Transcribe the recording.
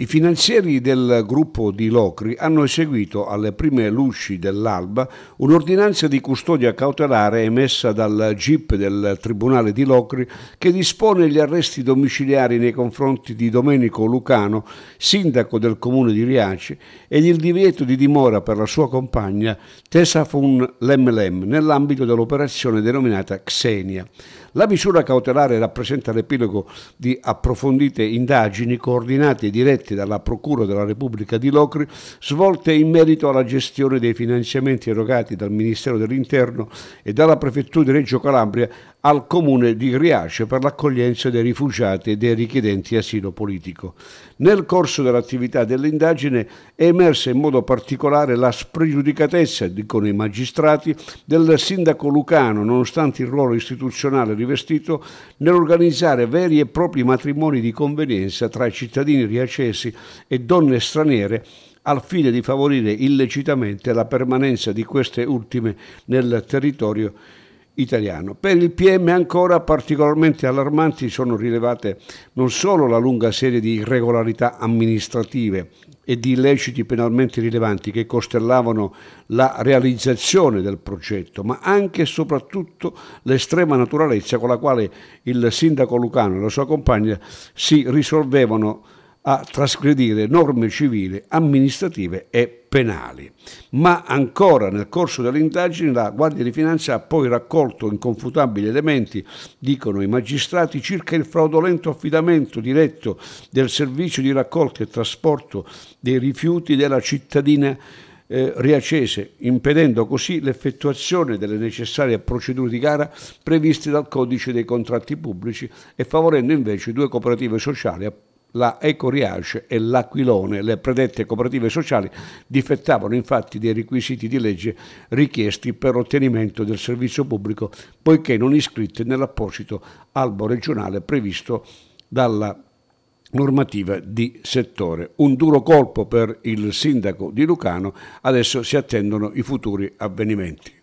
I finanzieri del gruppo di Locri hanno eseguito alle prime luci dell'alba un'ordinanza di custodia cautelare emessa dal GIP del Tribunale di Locri che dispone gli arresti domiciliari nei confronti di Domenico Lucano, sindaco del comune di Riace, ed il divieto di dimora per la sua compagna Tesafun Lemlem nell'ambito dell'operazione denominata Xenia. La misura cautelare rappresenta l'epilogo di approfondite indagini coordinate e dirette dalla Procura della Repubblica di Locri, svolte in merito alla gestione dei finanziamenti erogati dal Ministero dell'Interno e dalla Prefettura di Reggio Calabria al comune di Riace per l'accoglienza dei rifugiati e dei richiedenti asilo politico. Nel corso dell'attività dell'indagine è emersa in modo particolare la spregiudicatezza, dicono i magistrati, del sindaco Lucano, nonostante il ruolo istituzionale rivestito, nell'organizzare veri e propri matrimoni di convenienza tra cittadini riacesi e donne straniere al fine di favorire illecitamente la permanenza di queste ultime nel territorio italiano. Per il PM ancora particolarmente allarmanti sono rilevate non solo la lunga serie di irregolarità amministrative e di illeciti penalmente rilevanti che costellavano la realizzazione del progetto, ma anche e soprattutto l'estrema naturalezza con la quale il sindaco Lucano e la sua compagna si risolvevano a trasgredire norme civili, amministrative e penali. Ma ancora nel corso delle indagini la Guardia di Finanza ha poi raccolto inconfutabili elementi, dicono i magistrati, circa il fraudolento affidamento diretto del servizio di raccolta e trasporto dei rifiuti della cittadina eh, riacese, impedendo così l'effettuazione delle necessarie procedure di gara previste dal codice dei contratti pubblici e favorendo invece due cooperative sociali la Ecoriace e l'Aquilone. Le predette cooperative sociali difettavano infatti dei requisiti di legge richiesti per ottenimento del servizio pubblico, poiché non iscritte nell'apposito albo regionale previsto dalla normativa di settore. Un duro colpo per il sindaco di Lucano, adesso si attendono i futuri avvenimenti.